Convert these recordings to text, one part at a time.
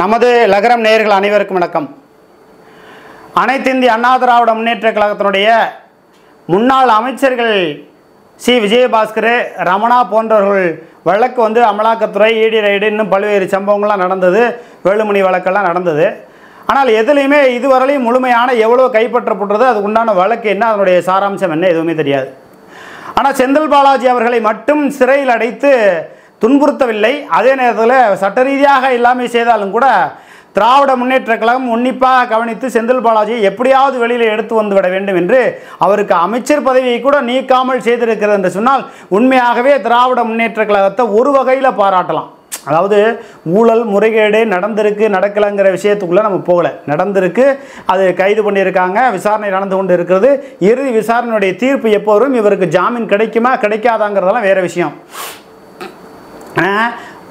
நமது லகரம் நேயர்கள் அனைவருக்கும் வணக்கம் அனைத்திந்திய அண்ணா திராவிட முன்னேற்ற கழகத்தினுடைய முன்னாள் அமைச்சர்கள் சி விஜயபாஸ்கர் ரமணா போன்றவர்கள் வழக்கு வந்து அமலாக்கத்துறை இடி e ரைடு இன்னும் பல்வேறு சம்பவங்கள்லாம் நடந்தது வேலுமணி வழக்கெல்லாம் நடந்தது ஆனால் எதுலேயுமே இதுவரையிலையும் முழுமையான எவ்வளோ கைப்பற்றப்படுறது அது உண்டான வழக்கு என்ன அதனுடைய சாராம்சம் என்ன எதுவுமே தெரியாது ஆனால் செந்தில் பாலாஜி அவர்களை மட்டும் சிறையில் அடைத்து துன்புறுத்தவில்லை அதே நேரத்தில் சட்ட ரீதியாக எல்லாமே செய்தாலும் கூட திராவிட முன்னேற்ற கழகம் உன்னிப்பாக கவனித்து செந்தில் பாலாஜியை எப்படியாவது வெளியில் எடுத்து வந்துவிட வேண்டும் என்று அவருக்கு அமைச்சர் பதவியை கூட நீக்காமல் செய்திருக்கிறது என்று சொன்னால் உண்மையாகவே திராவிட முன்னேற்ற கழகத்தை ஒரு வகையில் பாராட்டலாம் அதாவது ஊழல் முறைகேடு நடந்திருக்கு நடக்கலைங்கிற விஷயத்துக்குள்ளே நம்ம போகலை நடந்திருக்கு அது கைது பண்ணியிருக்காங்க விசாரணை நடந்து கொண்டு இருக்கிறது இறுதி விசாரணையுடைய தீர்ப்பு எப்போதும் இவருக்கு ஜாமீன் கிடைக்குமா கிடைக்காதாங்கிறதெல்லாம் வேறு விஷயம்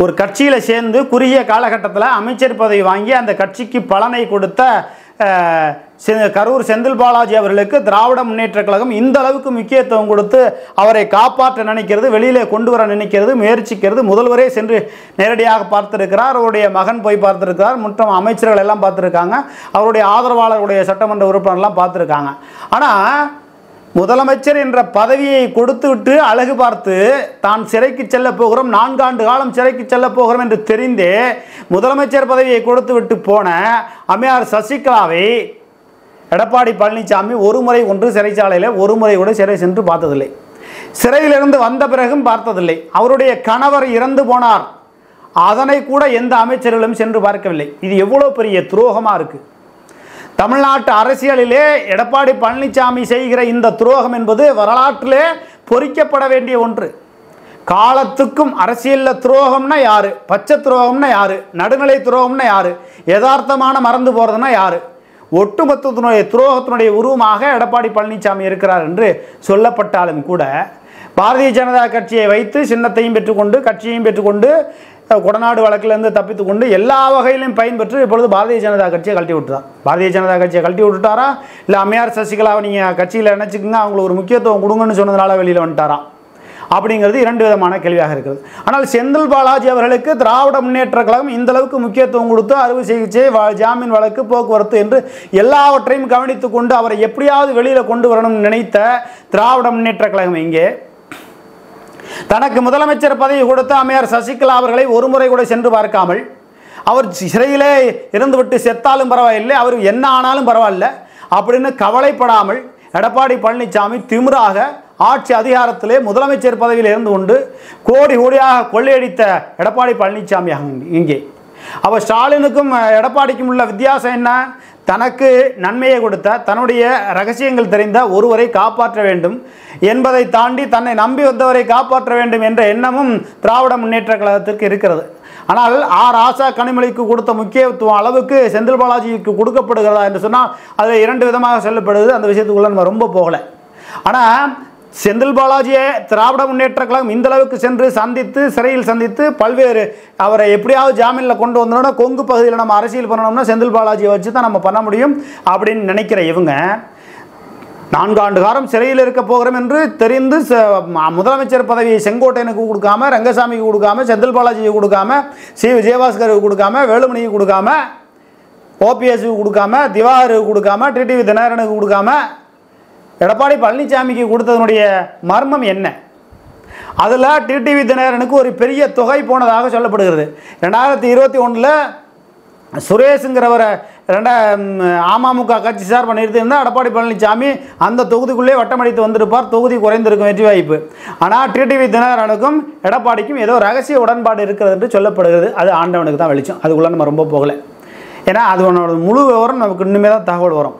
ஒரு கட்சியில் சேர்ந்து குறுகிய காலகட்டத்தில் அமைச்சர் பதவி வாங்கி அந்த கட்சிக்கு பலனை கொடுத்த கரூர் செந்தில் பாலாஜி அவர்களுக்கு திராவிட முன்னேற்ற கழகம் இந்த அளவுக்கு முக்கியத்துவம் கொடுத்து அவரை காப்பாற்ற நினைக்கிறது வெளியிலே கொண்டு வர நினைக்கிறது முயற்சிக்கிறது முதல்வரே சென்று நேரடியாக பார்த்துருக்கிறார் அவருடைய மகன் போய் பார்த்துருக்கிறார் மற்றும் அமைச்சர்கள் எல்லாம் பார்த்துருக்காங்க அவருடைய ஆதரவாளருடைய சட்டமன்ற உறுப்பினர்லாம் பார்த்துருக்காங்க ஆனால் முதலமைச்சர் என்ற பதவியை கொடுத்துவிட்டு அழகு பார்த்து தான் சிறைக்கு செல்ல போகிறோம் நான்காண்டு காலம் சிறைக்கு செல்ல போகிறோம் என்று தெரிந்தே முதலமைச்சர் பதவியை கொடுத்துவிட்டு போன அம்மையார் சசிகலாவை எடப்பாடி பழனிசாமி ஒரு முறை ஒன்று சிறைச்சாலையில் ஒரு முறை கூட சிறை சென்று பார்த்ததில்லை சிறையிலிருந்து வந்த பிறகும் பார்த்ததில்லை அவருடைய கணவர் இறந்து போனார் அதனை கூட எந்த அமைச்சர்களும் சென்று பார்க்கவில்லை இது எவ்வளோ பெரிய துரோகமாக இருக்குது தமிழ்நாட்டு அரசியலிலே எடப்பாடி பழனிசாமி செய்கிற இந்த துரோகம் என்பது வரலாற்றிலே பொறிக்கப்பட வேண்டிய ஒன்று காலத்துக்கும் அரசியலில் துரோகம்னா யார் பச்சை துரோகம்னா யார் நடுநிலை துரோகம்னா யார் யதார்த்தமான மறந்து போகிறதுனா யார் ஒட்டுமொத்தத்தினுடைய துரோகத்தினுடைய உருவமாக எடப்பாடி பழனிசாமி இருக்கிறார் என்று சொல்லப்பட்டாலும் கூட பாரதிய ஜனதா கட்சியை வைத்து சின்னத்தையும் பெற்றுக்கொண்டு கட்சியையும் பெற்றுக்கொண்டு கொடநாடு வழக்கிலேருந்து தப்பித்து கொண்டு எல்லா வகையிலும் பயன்பெற்று இப்பொழுது பாரதிய ஜனதா கட்சியை கழட்டி விட்டுறான் பாரதிய ஜனதா கட்சியை கழட்டி விட்டுட்டாரா இல்லை அம்மையார் சசிகலாவை நீங்கள் கட்சியில் நினச்சிக்கோங்க அவங்களுக்கு ஒரு முக்கியத்துவம் கொடுங்கன்னு சொன்னதுனால வெளியில் வந்துட்டாராம் அப்படிங்கிறது இரண்டு விதமான கேள்வியாக இருக்கிறது ஆனால் செந்தில் பாலாஜி அவர்களுக்கு திராவிட முன்னேற்ற கழகம் இந்த அளவுக்கு முக்கியத்துவம் கொடுத்து அறுவை சிகிச்சை ஜாமீன் வழக்கு போக்குவரத்து என்று எல்லாவற்றையும் கவனித்து கொண்டு அவரை எப்படியாவது வெளியில் கொண்டு வரணும்னு நினைத்த திராவிட முன்னேற்ற கழகம் இங்கே தனக்கு முதலமைச்சர் பதவி கொடுத்த அமையார் சசிகலா அவர்களை ஒருமுறை கூட சென்று பார்க்காமல் அவர் சிறையிலே இருந்துவிட்டு செத்தாலும் பரவாயில்லை அவர் என்ன ஆனாலும் பரவாயில்ல அப்படின்னு கவலைப்படாமல் எடப்பாடி பழனிசாமி திமிராக ஆட்சி அதிகாரத்திலே முதலமைச்சர் பதவியில் இருந்து கொண்டு கோடி கோடியாக கொள்ளையடித்த எடப்பாடி பழனிசாமி இங்கே அவர் ஸ்டாலினுக்கும் எடப்பாடிக்கும் உள்ள வித்தியாசம் என்ன தனக்கு நன்மையை கொடுத்த தன்னுடைய ரகசியங்கள் தெரிந்த ஒருவரை காப்பாற்ற வேண்டும் என்பதை தாண்டி தன்னை நம்பி வந்தவரை காப்பாற்ற வேண்டும் என்ற எண்ணமும் திராவிட முன்னேற்ற கழகத்திற்கு இருக்கிறது ஆனால் ஆர் ஆசா கனிமொழிக்கு கொடுத்த முக்கியத்துவம் அளவுக்கு செந்தில் பாலாஜிக்கு கொடுக்கப்படுகிறதா என்று சொன்னால் அது இரண்டு விதமாக செல்லப்படுது அந்த விஷயத்துக்குள்ள நம்ம ரொம்ப போகலை ஆனால் செந்தில் பாலாஜியை திராவிட முன்னேற்ற கழகம் இந்த அளவுக்கு சென்று சந்தித்து சிறையில் சந்தித்து பல்வேறு அவரை எப்படியாவது ஜாமீனில் கொண்டு வந்தோம்னா கொங்கு பகுதியில் நம்ம அரசியல் பண்ணணும்னா செந்தில் பாலாஜியை வச்சு தான் நம்ம பண்ண முடியும் அப்படின்னு நினைக்கிற இவங்க நான்கு ஆண்டு காலம் சிறையில் இருக்க போகிறோம் என்று தெரிந்து முதலமைச்சர் பதவியை செங்கோட்டையனுக்கு கொடுக்காம ரங்கசாமிக்கு கொடுக்காம செந்தில் பாலாஜிக்கு கொடுக்காம சி விஜயபாஸ்கருக்கு கொடுக்காம வேலுமணிக்கு கொடுக்காம ஓபிஎஸ்க்கு கொடுக்காம திவாகருக்கு கொடுக்காம டிடிவி தினகரனுக்கு கொடுக்காம எடப்பாடி பழனிசாமிக்கு கொடுத்ததனுடைய மர்மம் என்ன அதில் டிடிவி தினகரனுக்கு ஒரு பெரிய தொகை போனதாக சொல்லப்படுகிறது ரெண்டாயிரத்தி இருபத்தி ஒன்றில் சுரேஷுங்கிறவரை ரெண்டா அமமுக கட்சி சார் இருந்தால் எடப்பாடி பழனிசாமி அந்த தொகுதிக்குள்ளே வட்டமடித்து வந்திருப்பார் தொகுதி குறைந்திருக்கும் வெற்றி வாய்ப்பு ஆனால் டிடிவி தினகரனுக்கும் எடப்பாடிக்கும் ஏதோ ரகசிய உடன்பாடு இருக்கிறது என்று சொல்லப்படுகிறது அது ஆண்டவனுக்கு தான் வெளிச்சம் அதுக்குள்ளே நம்ம ரொம்ப போகலை ஏன்னா அது முழு விவரம் நமக்கு இன்னுமே தான் தகவல் வரும்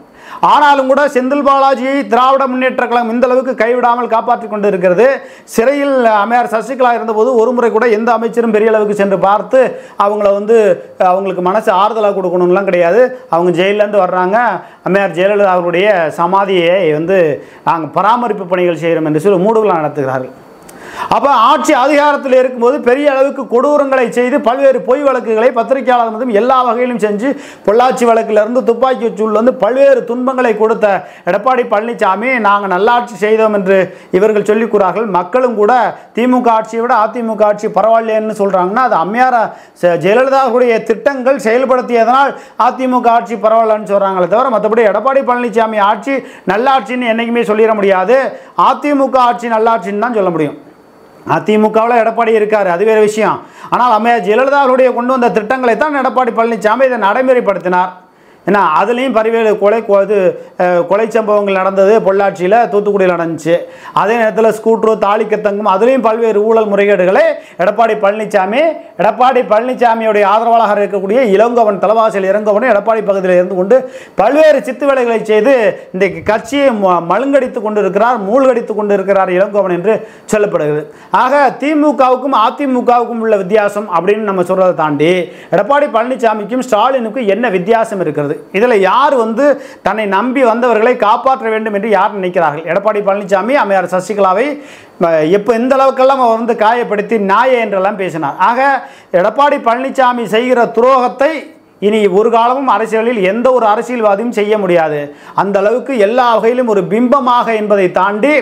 ஆனாலும் கூட செந்தில் பாலாஜியை திராவிட முன்னேற்ற கழகம் இந்த அளவுக்கு கைவிடாமல் காப்பாற்றி கொண்டிருக்கிறது இருக்கிறது சிறையில் அமையார் சசிகலா இருந்தபோது ஒரு முறை கூட எந்த அமைச்சரும் பெரிய அளவுக்கு சென்று பார்த்து அவங்கள வந்து அவங்களுக்கு மனசு ஆறுதலாக கொடுக்கணும்லாம் கிடையாது அவங்க ஜெயிலேருந்து வர்றாங்க அம்மையார் ஜெயலலிதா அவருடைய சமாதியை வந்து நாங்கள் பராமரிப்பு பணிகள் செய்கிறோம் என்று சொல்லி மூடுகளாக நடத்துகிறார்கள் அப்போ ஆட்சி அதிகாரத்தில் இருக்கும்போது பெரிய அளவுக்கு கொடூரங்களை செய்து பல்வேறு பொய் வழக்குகளை பத்திரிகையாளர் மற்றும் எல்லா வகையிலும் செஞ்சு பொள்ளாச்சி வழக்கிலிருந்து துப்பாக்கி வந்து பல்வேறு துன்பங்களை கொடுத்த எடப்பாடி பழனிசாமி நாங்கள் நல்லாட்சி செய்தோம் என்று இவர்கள் சொல்லிக்கூறார்கள் மக்களும் கூட திமுக ஆட்சியை விட அதிமுக ஆட்சி பரவாயில்லைன்னு சொல்கிறாங்கன்னா அது அம்மையார ஜெயலலிதாவுடைய திட்டங்கள் செயல்படுத்தியதனால் அதிமுக ஆட்சி பரவாயில்லன்னு சொல்கிறாங்களே தவிர மற்றபடி எடப்பாடி பழனிசாமி ஆட்சி நல்லாட்சின்னு என்றைக்குமே சொல்லிட முடியாது அதிமுக ஆட்சி நல்லாட்சின்னு தான் சொல்ல முடியும் அதிமுகவில் எடப்பாடி இருக்கார் அது வேறு விஷயம் ஆனால் அம்மையா ஜெயலலிதா அவருடைய கொண்டு வந்த திட்டங்களை தான் எடப்பாடி பழனிசாமி இதை நடைமுறைப்படுத்தினார் ஏன்னா அதுலேயும் பரிவேலு கொலை இது கொலை சம்பவங்கள் நடந்தது பொள்ளாச்சியில் தூத்துக்குடியில் நடந்துச்சு அதே நேரத்தில் ஸ்கூட்ரு தாலிக்கத்தங்கும் அதுலேயும் பல்வேறு ஊழல் முறைகேடுகளை எடப்பாடி பழனிசாமி எடப்பாடி பழனிசாமியுடைய ஆதரவாளராக இருக்கக்கூடிய இளங்கோவன் தலைவாசல் இறங்கவனும் எடப்பாடி பகுதியில் இருந்து கொண்டு பல்வேறு சித்து வேலைகளை செய்து இன்றைக்கு கட்சியை மழுங்கடித்து கொண்டு இருக்கிறார் மூழ்கடித்து கொண்டு இருக்கிறார் இளங்கோவன் என்று சொல்லப்படுகிறது ஆக திமுகவுக்கும் அதிமுகவுக்கும் உள்ள வித்தியாசம் அப்படின்னு நம்ம சொல்கிறத தாண்டி எடப்பாடி பழனிசாமிக்கும் ஸ்டாலினுக்கும் என்ன வித்தியாசம் இருக்கிறது வருது இதில் யார் வந்து தன்னை நம்பி வந்தவர்களை காப்பாற்ற வேண்டும் என்று யார் நினைக்கிறார்கள் எடப்பாடி பழனிசாமி அம்மையார் சசிகலாவை எப்போ எந்த அளவுக்கெல்லாம் அவர் வந்து காயப்படுத்தி நாயை என்றெல்லாம் பேசினார் ஆக எடப்பாடி பழனிசாமி செய்கிற துரோகத்தை இனி ஒரு காலமும் அரசியலில் எந்த ஒரு அரசியல்வாதியும் செய்ய முடியாது அந்த அளவுக்கு எல்லா வகையிலும் ஒரு பிம்பமாக என்பதை தாண்டி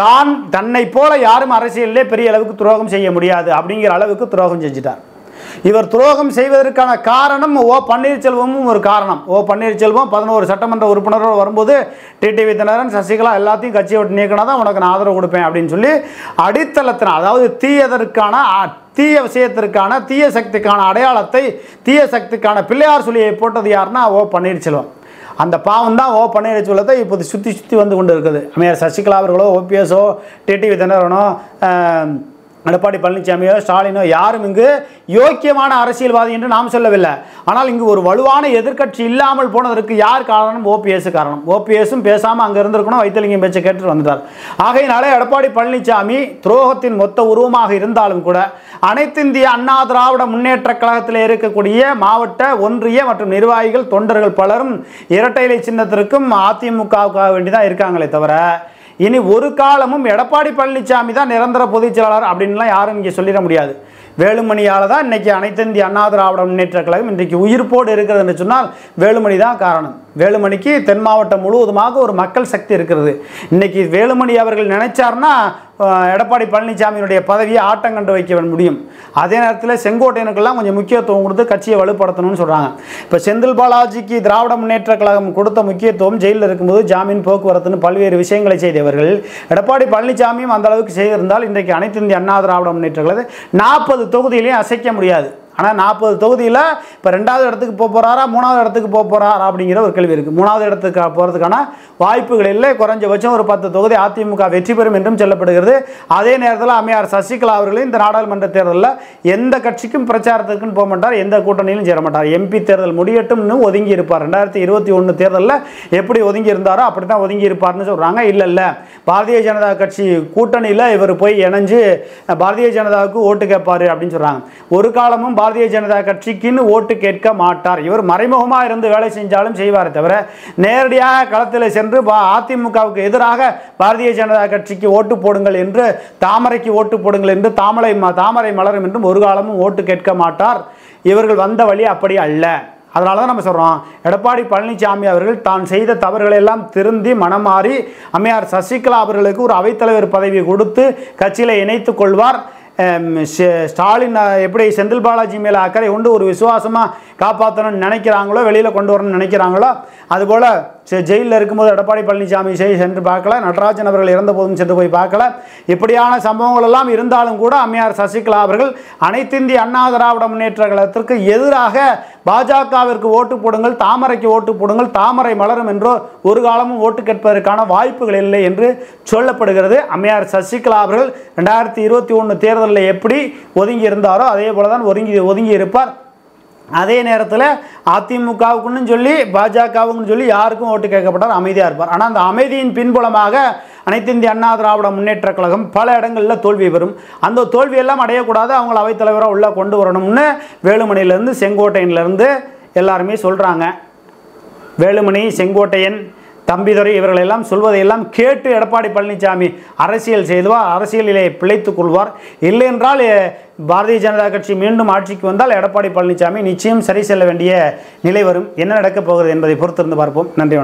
தான் தன்னை போல யாரும் அரசியலிலே பெரிய அளவுக்கு துரோகம் செய்ய முடியாது அப்படிங்கிற அளவுக்கு துரோகம் செஞ்சிட்டார் இவர் துரோகம் செய்வதற்கான காரணம் ஓ பன்னீர்செல்வமும் ஒரு காரணம் ஓ பன்னீர்செல்வம் பதினோரு சட்டமன்ற உறுப்பினரோடு வரும்போது டிடிவி தினகரன் சசிகலா எல்லாத்தையும் கட்சியை விட்டு நீக்கினா தான் உனக்கு நான் ஆதரவு கொடுப்பேன் அப்படின்னு சொல்லி அடித்தளத்தினால் அதாவது தீயதற்கான தீய விஷயத்திற்கான தீய சக்திக்கான அடையாளத்தை தீய சக்திக்கான பிள்ளையார் சொல்லியை போட்டது யாருன்னா ஓ பன்னீர்செல்வம் அந்த பாவம் தான் ஓ பன்னீர்செல்வத்தை இப்போது சுற்றி சுற்றி வந்து கொண்டு இருக்குது அமையர் சசிகலா அவர்களோ ஓபிஎஸோ டிடிவி தினகரனோ எடப்பாடி பழனிசாமியோ ஸ்டாலினோ யாரும் இங்கு யோக்கியமான அரசியல்வாதி என்று நாம் சொல்லவில்லை ஆனால் இங்கு ஒரு வலுவான எதிர்கட்சி இல்லாமல் போனதற்கு யார் காரணம் ஓபிஎஸ் காரணம் ஓபிஎஸும் பேசாமல் அங்கே இருந்திருக்கணும் வைத்தலிங்கம் பேச்சை கேட்டுட்டு வந்துட்டார் ஆகையினாலே எடப்பாடி பழனிசாமி துரோகத்தின் மொத்த உருவமாக இருந்தாலும் கூட அனைத்திந்திய அண்ணா திராவிட முன்னேற்ற கழகத்தில் இருக்கக்கூடிய மாவட்ட ஒன்றிய மற்றும் நிர்வாகிகள் தொண்டர்கள் பலரும் இலை சின்னத்திற்கும் அதிமுகவுக்காக வேண்டி தான் இருக்காங்களே தவிர இனி ஒரு காலமும் எடப்பாடி பழனிசாமி தான் நிரந்தர பொதுச் செயலாளர் அப்படின்லாம் யாரும் இங்கே சொல்லிட முடியாது வேலுமணியால் தான் இன்றைக்கி அனைத்து இந்திய அண்ணா திராவிட முன்னேற்ற கழகம் இன்றைக்கு உயிர்ப்போடு இருக்கிறது என்று சொன்னால் வேலுமணி தான் காரணம் வேலுமணிக்கு தென் மாவட்டம் முழுவதுமாக ஒரு மக்கள் சக்தி இருக்கிறது இன்றைக்கி வேலுமணி அவர்கள் நினைச்சார்னா எடப்பாடி பழனிசாமியினுடைய பதவியை ஆட்டம் கண்டு வைக்க முடியும் அதே நேரத்தில் செங்கோட்டையனுக்கெல்லாம் கொஞ்சம் முக்கியத்துவம் கொடுத்து கட்சியை வலுப்படுத்தணும்னு சொல்கிறாங்க இப்போ செந்தில் பாலாஜிக்கு திராவிட முன்னேற்ற கழகம் கொடுத்த முக்கியத்துவம் ஜெயிலில் இருக்கும்போது ஜாமீன் போக்குவரத்துன்னு பல்வேறு விஷயங்களை செய்தவர்கள் எடப்பாடி பழனிசாமியும் அந்தளவுக்கு செய்திருந்தால் இன்றைக்கு அனைத்து இந்திய அண்ணா திராவிட முன்னேற்ற கழகம் நாற்பது தொகுதியிலையும் அசைக்க முடியாது ஆனால் நாற்பது தொகுதியில் இப்போ ரெண்டாவது இடத்துக்கு போக போகிறாரா மூணாவது இடத்துக்கு போக போகிறாரா அப்படிங்கிற ஒரு கேள்வி இருக்குது மூணாவது இடத்துக்கு போகிறதுக்கான வாய்ப்புகள் இல்லை குறைஞ்சபட்சம் ஒரு பத்து தொகுதி அதிமுக வெற்றி பெறும் என்றும் சொல்லப்படுகிறது அதே நேரத்தில் அம்மையார் சசிகலா அவர்களையும் இந்த நாடாளுமன்ற தேர்தலில் எந்த கட்சிக்கும் பிரச்சாரத்துக்குன்னு போக மாட்டார் எந்த கூட்டணியிலும் சேர மாட்டார் எம்பி தேர்தல் முடியட்டும்னு ஒதுங்கி இருப்பார் ரெண்டாயிரத்தி இருபத்தி ஒன்று தேர்தலில் எப்படி ஒதுங்கி இருந்தாரோ அப்படி தான் ஒதுங்கி இருப்பார்னு சொல்கிறாங்க இல்லை இல்லை பாரதிய ஜனதா கட்சி கூட்டணியில் இவர் போய் இணைஞ்சு பாரதிய ஜனதாவுக்கு ஓட்டு கேட்பார் அப்படின்னு சொல்கிறாங்க ஒரு காலமும் பாரதிய ஜனதா கட்சிக்குன்னு ஓட்டு கேட்க மாட்டார் இவர் மறைமுகமாக இருந்து வேலை செஞ்சாலும் செய்வார் தவிர நேரடியாக களத்தில் சென்று அதிமுகவுக்கு எதிராக பாரதிய ஜனதா கட்சிக்கு ஓட்டு போடுங்கள் என்று தாமரைக்கு ஓட்டு போடுங்கள் என்று தாமரை தாமரை மலரும் என்றும் ஒரு காலமும் ஓட்டு கேட்க மாட்டார் இவர்கள் வந்த வழி அப்படி அல்ல அதனால தான் நம்ம சொல்கிறோம் எடப்பாடி பழனிசாமி அவர்கள் தான் செய்த தவறுகளை எல்லாம் திருந்தி மனமாறி அம்மையார் சசிகலா அவர்களுக்கு ஒரு அவைத்தலைவர் பதவி கொடுத்து கட்சியில் இணைத்து கொள்வார் ஸ்டாலின் எப்படி செந்தில் பாலாஜி மேலே அக்கறை உண்டு ஒரு விசுவாசமாக காப்பாற்றணும்னு நினைக்கிறாங்களோ வெளியில் கொண்டு வரணும்னு நினைக்கிறாங்களோ அதுபோல் ஜெயிலில் இருக்கும்போது எடப்பாடி பழனிசாமி சென்று பார்க்கல நடராஜன் அவர்கள் இறந்த போதும் சென்று போய் பார்க்கல இப்படியான சம்பவங்கள் எல்லாம் இருந்தாலும் கூட அம்மையார் சசிகலா அவர்கள் அனைத்திந்திய அண்ணா திராவிட முன்னேற்ற கழகத்திற்கு எதிராக பாஜகவிற்கு ஓட்டு போடுங்கள் தாமரைக்கு ஓட்டு போடுங்கள் தாமரை மலரும் என்றோ ஒரு காலமும் ஓட்டு கேட்பதற்கான வாய்ப்புகள் இல்லை என்று சொல்லப்படுகிறது அம்மையார் சசிகலா அவர்கள் ரெண்டாயிரத்தி இருபத்தி ஒன்று தேர்தலில் எப்படி ஒதுங்கி இருந்தாரோ அதே போல தான் ஒதுங்கி ஒதுங்கி இருப்பார் அதே நேரத்தில் அதிமுகவுக்குன்னு சொல்லி பாஜகவுக்குன்னு சொல்லி யாருக்கும் ஓட்டு கேட்கப்பட்டார் அமைதியாக இருப்பார் ஆனால் அந்த அமைதியின் பின்புலமாக அனைத்து இந்திய அண்ணா திராவிட முன்னேற்ற கழகம் பல இடங்களில் தோல்வி பெறும் அந்த தோல்வியெல்லாம் அடையக்கூடாது அவங்கள அவைத்தலைவராக உள்ளே கொண்டு வரணும்னு வேலுமணியிலேருந்து செங்கோட்டையன்லேருந்து எல்லாருமே சொல்கிறாங்க வேலுமணி செங்கோட்டையன் தம்பிதுரை இவர்களெல்லாம் சொல்வதையெல்லாம் கேட்டு எடப்பாடி பழனிசாமி அரசியல் செய்துவார் அரசியலிலே பிழைத்துக் கொள்வார் இல்லையென்றால் பாரதிய ஜனதா கட்சி மீண்டும் ஆட்சிக்கு வந்தால் எடப்பாடி பழனிசாமி நிச்சயம் சரி செல்ல வேண்டிய நிலை வரும் என்ன நடக்கப் போகிறது என்பதை பொறுத்திருந்து பார்ப்போம் நன்றி